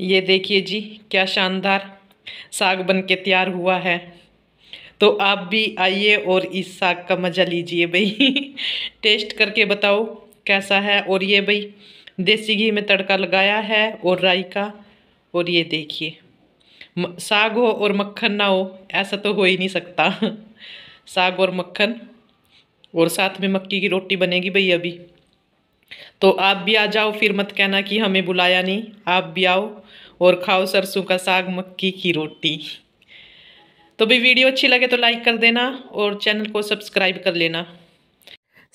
ये देखिए जी क्या शानदार साग बन के तैयार हुआ है तो आप भी आइए और इस साग का मज़ा लीजिए भाई टेस्ट करके बताओ कैसा है और ये भाई देसी घी में तड़का लगाया है और राई का और ये देखिए साग हो और मक्खन ना हो ऐसा तो हो ही नहीं सकता साग और मक्खन और साथ में मक्की की रोटी बनेगी भाई अभी तो आप भी आ जाओ फिर मत कहना कि हमें बुलाया नहीं आप भी आओ और खाओ सरसों का साग मक्की की रोटी तो भी वीडियो अच्छी लगे तो लाइक कर देना और चैनल को सब्सक्राइब कर लेना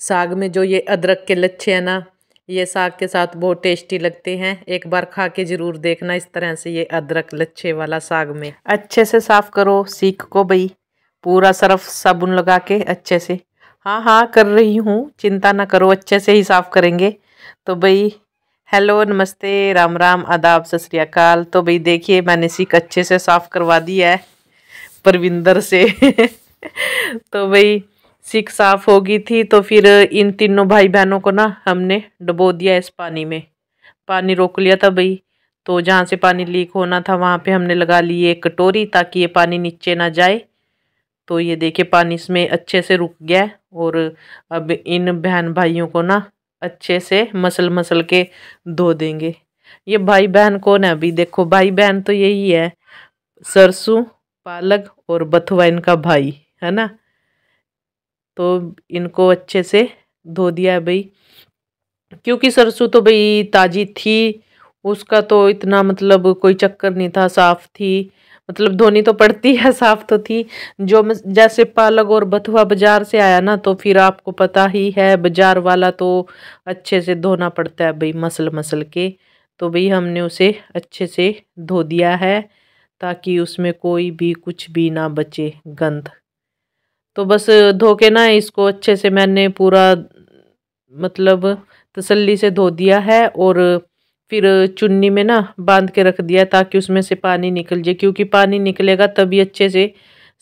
साग में जो ये अदरक के लच्छे हैं ना ये साग के साथ बहुत टेस्टी लगते हैं एक बार खा के ज़रूर देखना इस तरह से ये अदरक लच्छे वाला साग में अच्छे से साफ़ करो सीख को भाई पूरा सरफ साबुन लगा के अच्छे से हाँ हाँ कर रही हूँ चिंता ना करो अच्छे से ही साफ़ करेंगे तो भाई हेलो नमस्ते राम राम आदाब सत श्रीकाल तो भाई देखिए मैंने सीख अच्छे से साफ़ करवा दिया है परविंदर से तो भाई सीख साफ़ हो गई थी तो फिर इन तीनों भाई बहनों को ना हमने डबो दिया इस पानी में पानी रोक लिया था भाई तो जहाँ से पानी लीक होना था वहाँ पे हमने लगा ली एक कटोरी ताकि ये पानी नीचे ना जाए तो ये देखिए पानी इसमें अच्छे से रुक गया है और अब इन बहन भाइयों को ना अच्छे से मसल मसल के धो देंगे ये भाई बहन कौन है अभी देखो भाई बहन तो यही है सरसों पालक और बथुआ इनका भाई है ना तो इनको अच्छे से धो दिया है भाई क्योंकि सरसों तो भाई ताज़ी थी उसका तो इतना मतलब कोई चक्कर नहीं था साफ़ थी मतलब धोनी तो पड़ती है साफ तो थी जो जैसे पालक और बथुआ बाजार से आया ना तो फिर आपको पता ही है बाजार वाला तो अच्छे से धोना पड़ता है भाई मसल मसल के तो भाई हमने उसे अच्छे से धो दिया है ताकि उसमें कोई भी कुछ भी ना बचे गंध तो बस धो के ना इसको अच्छे से मैंने पूरा मतलब तसल्ली से धो दिया है और फिर चुन्नी में ना बांध के रख दिया ताकि उसमें से पानी निकल जाए क्योंकि पानी निकलेगा तभी अच्छे से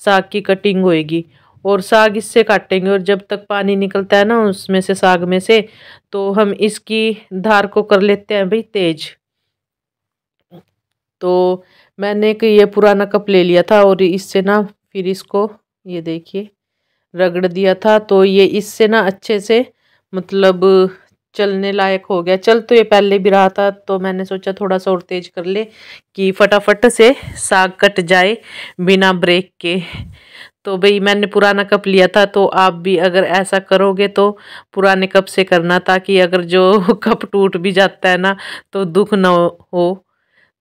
साग की कटिंग होएगी और साग इससे काटेंगे और जब तक पानी निकलता है ना उसमें से साग में से तो हम इसकी धार को कर लेते हैं भाई तेज तो मैंने एक ये पुराना कप ले लिया था और इससे ना फिर इसको ये देखिए रगड़ दिया था तो ये इससे ना अच्छे से मतलब चलने लायक हो गया चल तो ये पहले भी रहा था तो मैंने सोचा थोड़ा सा और तेज़ कर ले कि फटाफट से साग कट जाए बिना ब्रेक के तो भाई मैंने पुराना कप लिया था तो आप भी अगर ऐसा करोगे तो पुराने कप से करना ताकि अगर जो कप टूट भी जाता है ना तो दुख ना हो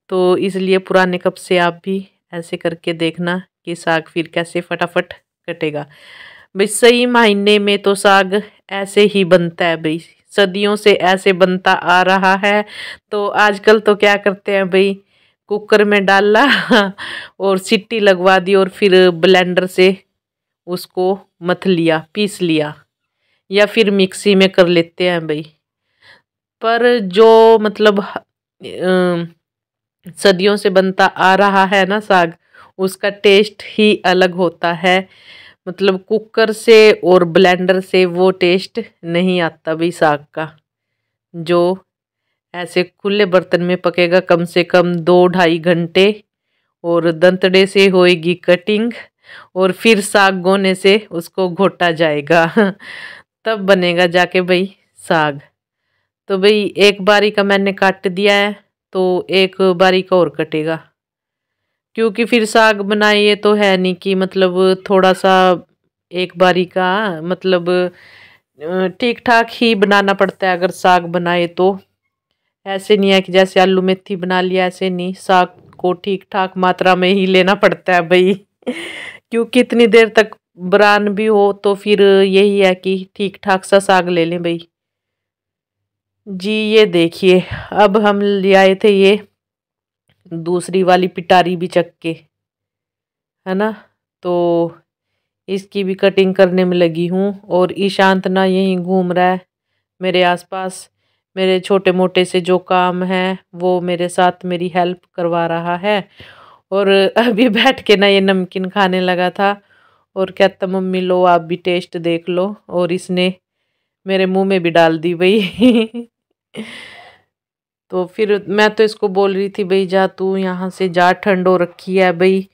तो इसलिए पुराने कप से आप भी ऐसे करके देखना कि साग फिर कैसे फटाफट कटेगा भाई सही महीने में तो साग ऐसे ही बनता है भाई सदियों से ऐसे बनता आ रहा है तो आजकल तो क्या करते हैं भाई कुकर में डाला और सीटी लगवा दी और फिर ब्लेंडर से उसको मथ लिया पीस लिया या फिर मिक्सी में कर लेते हैं भाई पर जो मतलब सदियों से बनता आ रहा है ना साग उसका टेस्ट ही अलग होता है मतलब कुकर से और ब्लेंडर से वो टेस्ट नहीं आता भाई साग का जो ऐसे खुले बर्तन में पकेगा कम से कम दो ढाई घंटे और दंतड़े से होएगी कटिंग और फिर साग गोने से उसको घोटा जाएगा तब बनेगा जाके भाई साग तो भाई एक बारी का मैंने काट दिया है तो एक बारी का और कटेगा क्योंकि फिर साग बनाइए तो है नहीं कि मतलब थोड़ा सा एक बारी का मतलब ठीक ठाक ही बनाना पड़ता है अगर साग बनाए तो ऐसे नहीं है कि जैसे आलू मेथी बना लिया ऐसे नहीं साग को ठीक ठाक मात्रा में ही लेना पड़ता है भाई क्योंकि इतनी देर तक ब्रान भी हो तो फिर यही है कि ठीक ठाक सा साग ले लें भाई जी ये देखिए अब हम ले आए थे ये दूसरी वाली पिटारी भी चक के है ना तो इसकी भी कटिंग करने में लगी हूँ और ईशांत ना यहीं घूम रहा है मेरे आसपास मेरे छोटे मोटे से जो काम है वो मेरे साथ मेरी हेल्प करवा रहा है और अभी बैठ के ना ये नमकीन खाने लगा था और कहता मम्मी लो आप भी टेस्ट देख लो और इसने मेरे मुंह में भी डाल दी भाई तो फिर मैं तो इसको बोल रही थी भाई जा तू यहाँ से जा ठंड हो रखी है भाई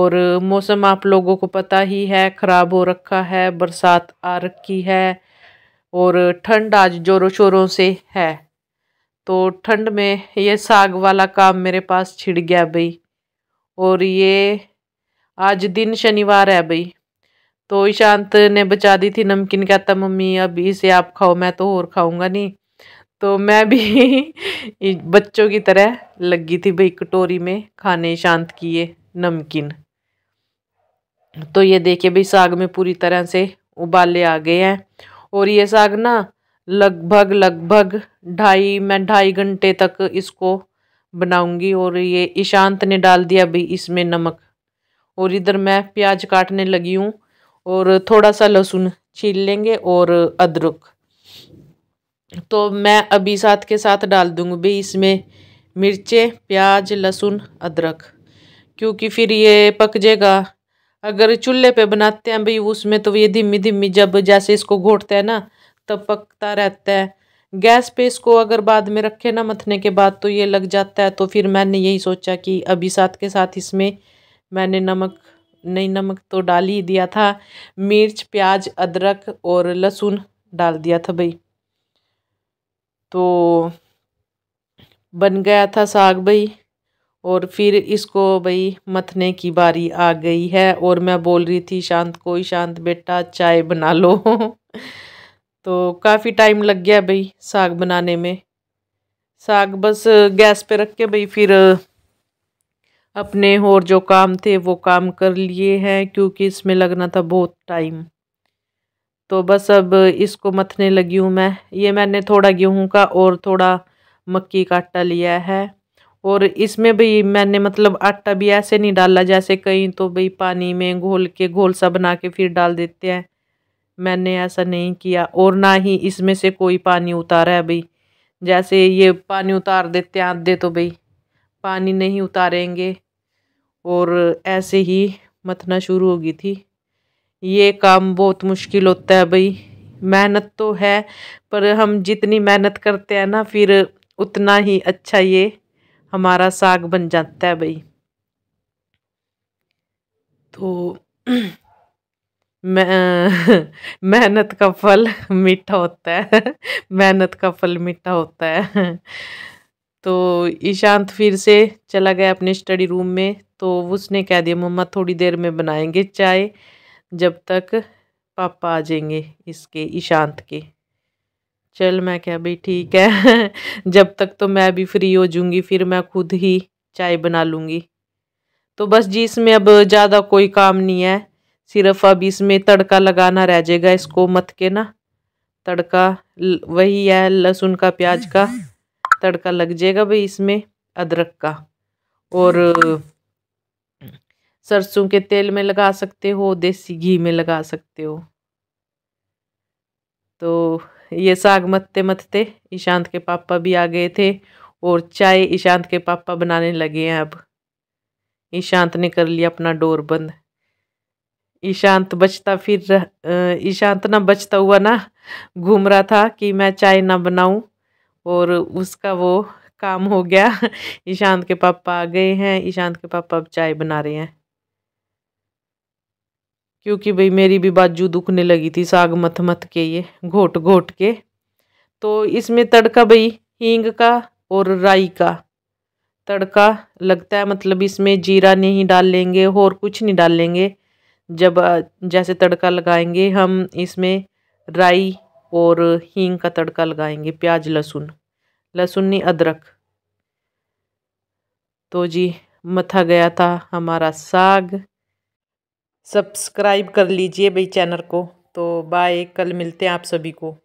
और मौसम आप लोगों को पता ही है ख़राब हो रखा है बरसात आ रखी है और ठंड आज जोरों शोरों से है तो ठंड में ये साग वाला काम मेरे पास छिड़ गया भाई और ये आज दिन शनिवार है भाई तो ईशांत ने बचा दी थी नमकीन कहता मम्मी अब इसे आप खाओ मैं तो और खाऊंगा नहीं तो मैं भी बच्चों की तरह लगी थी भाई कटोरी में खाने शांत किए नमकीन तो ये देखिए भाई साग में पूरी तरह से उबाले आ गए हैं और ये साग ना लगभग लगभग ढाई मैं ढाई घंटे तक इसको बनाऊंगी और ये ईशांत ने डाल दिया भाई इसमें नमक और इधर मैं प्याज काटने लगी हूँ और थोड़ा सा लहसुन छील लेंगे और अदरक तो मैं अभी साथ के साथ डाल दूँगी भाई इसमें मिर्चे प्याज लहसुन अदरक क्योंकि फिर ये पक जाएगा अगर चूल्हे पे बनाते हैं भाई उसमें तो ये धीमी धीमी जब जैसे इसको घोटते हैं ना तब पकता रहता है गैस पे इसको अगर बाद में रखे ना मथने के बाद तो ये लग जाता है तो फिर मैंने यही सोचा कि अभी साथ के साथ इसमें मैंने नमक नहीं नमक तो डाल ही दिया था मिर्च प्याज अदरक और लहसुन डाल दिया था भाई तो बन गया था साग भाई और फिर इसको भाई मथने की बारी आ गई है और मैं बोल रही थी शांत कोई शांत बेटा चाय बना लो तो काफ़ी टाइम लग गया भाई साग बनाने में साग बस गैस पे रख के भाई फिर अपने और जो काम थे वो काम कर लिए हैं क्योंकि इसमें लगना था बहुत टाइम तो बस अब इसको मथने लगी हूँ मैं ये मैंने थोड़ा गेहूँ का और थोड़ा मक्की का आटा लिया है और इसमें भी मैंने मतलब आटा भी ऐसे नहीं डाला जैसे कहीं तो भाई पानी में घोल के घोल सा बना के फिर डाल देते हैं मैंने ऐसा नहीं किया और ना ही इसमें से कोई पानी उतारा है भाई जैसे ये पानी उतार देते हैं आधे तो भाई पानी नहीं उतारेंगे और ऐसे ही मथना शुरू हो गई थी ये काम बहुत मुश्किल होता है भाई मेहनत तो है पर हम जितनी मेहनत करते हैं ना फिर उतना ही अच्छा ये हमारा साग बन जाता है भाई तो मेहनत का फल मीठा होता है मेहनत का फल मीठा होता है तो ईशांत फिर से चला गया अपने स्टडी रूम में तो उसने कह दिया मम्मा थोड़ी देर में बनाएंगे चाय जब तक पापा आ जाएंगे इसके ईशांत के चल मैं क्या भाई ठीक है जब तक तो मैं भी फ्री हो जाऊंगी फिर मैं खुद ही चाय बना लूँगी तो बस जी इसमें अब ज़्यादा कोई काम नहीं है सिर्फ अब इसमें तड़का लगाना रह जाएगा इसको मत के ना तड़का वही है लहसुन का प्याज का तड़का लग जाएगा भाई इसमें अदरक का और सरसों के तेल में लगा सकते हो देसी घी में लगा सकते हो तो ये साग मत्ते मत्ते ईशांत के पापा भी आ गए थे और चाय ईशांत के पापा बनाने लगे हैं अब ईशांत ने कर लिया अपना डोर बंद ईशांत बचता फिर ईशांत ना बचता हुआ ना घूम रहा था कि मैं चाय ना बनाऊं और उसका वो काम हो गया ईशांत के पापा आ गए हैं ईशांत के पापा अब चाय बना रहे हैं क्योंकि भाई मेरी भी बाजू दुखने लगी थी साग मथ मथ के ये घोट घोट के तो इसमें तड़का भाई हींग का और राई का तड़का लगता है मतलब इसमें जीरा नहीं डालेंगे और कुछ नहीं डालेंगे जब जैसे तड़का लगाएंगे हम इसमें राई और हींग का तड़का लगाएंगे प्याज लहसुन लहसुन नहीं अदरक तो जी मथा गया था हमारा साग सब्सक्राइब कर लीजिए भाई चैनल को तो बाय कल मिलते हैं आप सभी को